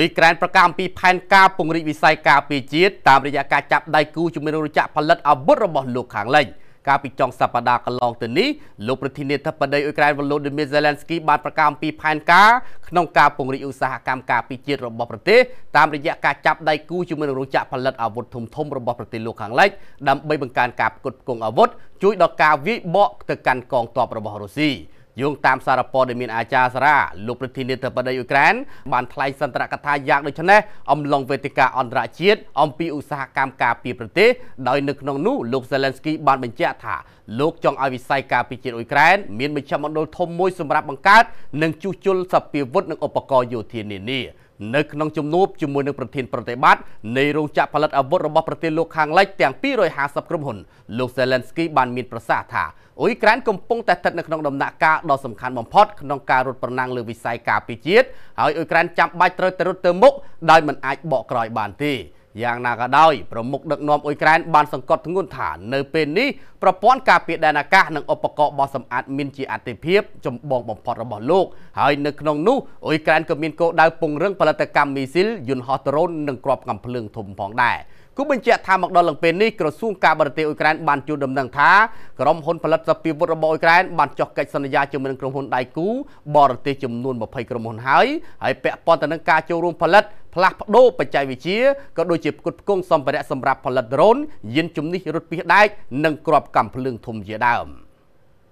អ៊ុយក្រែនប្រកាសអំពីផែនការពង្រីកវិស័យការពារជាតិតាមរយៈការចាប់ដៃគូជាមួយនឹងរោងចក្រផលិតអាវុធរបស់លោកខាងលិចកាលពីចុងសប្តាហ៍កន្លងទៅនេះលោកប្រធានាធិបតីអ៊ុយក្រែនវ៉ូឡូឌីមៀរ Zelensky បានប្រកាសអំពីផែនការក្នុងការពង្រីកឧស្សាហកម្មការពារជាតិរបស់ប្រទេសតាមរយៈការចាប់ដៃគូជាមួយនឹងរោងចក្រផលិតអាវុធធំធំរបស់ប្រទេសលោកខាងលិចដើម្បីបង្កើនការផ្គត់ផ្គង់អាវុធជួយដល់ការវាយបកទៅកាន់កងទ័ពរបស់រុស្ស៊ីយោងតាមសារព័ត៌មានអាចារ្យសារ៉ាលោកប្រធានាធិបតីអ៊ុយក្រែនបានថ្លែងសន្ទរកថាយ៉ាងដូចនេះអំឡុងវេទិកាអន្តរជាតិអំពីឧស្សាហកម្មការពារប្រទេសដោយនៅក្នុងនោះលោក Zelensky បានបញ្ជាក់ថាលោកចង់ឲ្យវិស័យការពារជាតិអ៊ុយក្រែនមានមជ្ឈមណ្ឌលធំមួយសម្រាប់បង្កើតនិងជួសជុលសព្វាវុធនិងឧបករណ៍យោធានានា។នៅក្នុងជំនួបជាមួយនឹងប្រធានប្រតិបត្តិនៃរោងចក្រផលិតអាវុធរបស់ប្រទេសលោកខាងលិចទាំង250ក្រុមហ៊ុនលោក Zelensky បានមានប្រសាសន៍ថាអ៊ុយក្រែនកំពុងតែស្ថិតនៅក្នុងដំណាក់កាលដ៏សំខាន់បំផុតក្នុងការរត់ប្រណាំងលើវិស័យការពារជាតិហើយអ៊ុយក្រែនចាំបាច់ត្រូវតែរត់ទៅមុខដោយមិនអាចបកក្រោយបានទេយ៉ាងណាក៏ដោយប្រមុខដឹកនាំអ៊ុយក្រែន បានសង្កត់ធ្ងន់ថានៅពេលនេះប្រព័ន្ធការពារដែនអាកាសនិងឧបករណ៍បោះសម្អាតមានជាអតិភិបចម្បងបំផុតរបស់លោកហើយនៅក្នុងនោះអ៊ុយក្រែនក៏មានគោលដៅពង្រឹងផលិតកម្មមីស៊ីលយន្តហោះដ្រូននិងគ្រាប់កាំភ្លើងធំផងដែរគូបញ្ជាក់ថាមកដល់ឡើងពេលនេះក្រសួងការបរទេសអ៊ុយក្រែនបានជួលដំណឹងថាក្រុមហ៊ុនផលិតសព្វាវុធរបស់អ៊ុយក្រែនបានចុះកិច្ចសន្យាជាមួយនឹងក្រុមហ៊ុនដៃគូបរទេសចំនួន20ក្រុមហ៊ុនហើយហើយពាក់ព័ន្ធទៅនឹងការចូលរួមផលិតផ្លាស់ប្ដូរបច្ចេកវិទ្យាក៏ដូចជាផ្គត់ផ្គង់សម្ភារៈសម្រាប់ផលិតដ្រូន យានជំនិះរថពីសដែកនិងក្របកម្មភ្លើង ធំជាដើម។